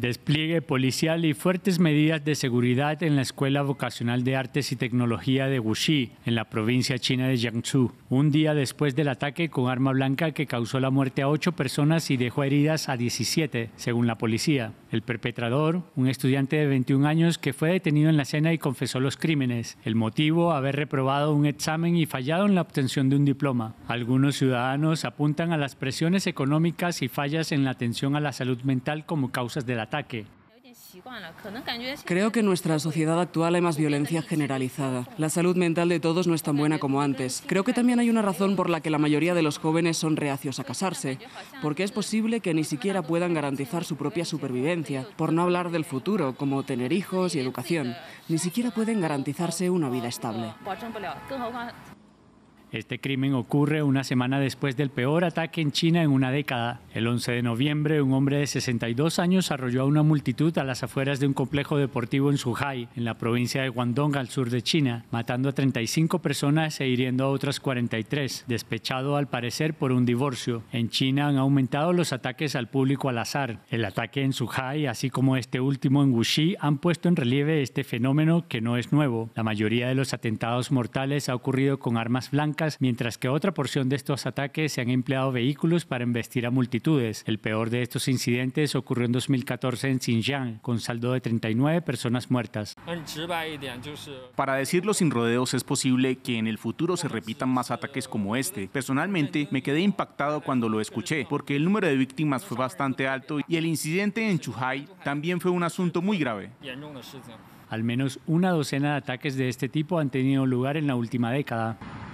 despliegue policial y fuertes medidas de seguridad en la Escuela Vocacional de Artes y Tecnología de Wuxi, en la provincia china de Jiangsu, un día después del ataque con arma blanca que causó la muerte a ocho personas y dejó heridas a 17, según la policía. El perpetrador, un estudiante de 21 años que fue detenido en la escena y confesó los crímenes. El motivo, haber reprobado un examen y fallado en la obtención de un diploma. Algunos ciudadanos apuntan a las presiones económicas y fallas en la atención a la salud mental como causas del ataque. Creo que en nuestra sociedad actual hay más violencia generalizada. La salud mental de todos no es tan buena como antes. Creo que también hay una razón por la que la mayoría de los jóvenes son reacios a casarse, porque es posible que ni siquiera puedan garantizar su propia supervivencia, por no hablar del futuro, como tener hijos y educación. Ni siquiera pueden garantizarse una vida estable. Este crimen ocurre una semana después del peor ataque en China en una década. El 11 de noviembre, un hombre de 62 años arrolló a una multitud a las afueras de un complejo deportivo en Suhai, en la provincia de Guangdong, al sur de China, matando a 35 personas e hiriendo a otras 43, despechado al parecer por un divorcio. En China han aumentado los ataques al público al azar. El ataque en Suhai, así como este último en Wuxi, han puesto en relieve este fenómeno que no es nuevo. La mayoría de los atentados mortales ha ocurrido con armas blancas mientras que otra porción de estos ataques se han empleado vehículos para embestir a multitudes. El peor de estos incidentes ocurrió en 2014 en Xinjiang, con saldo de 39 personas muertas. Para decirlo sin rodeos, es posible que en el futuro se repitan más ataques como este. Personalmente, me quedé impactado cuando lo escuché, porque el número de víctimas fue bastante alto y el incidente en Chuhai también fue un asunto muy grave. Al menos una docena de ataques de este tipo han tenido lugar en la última década.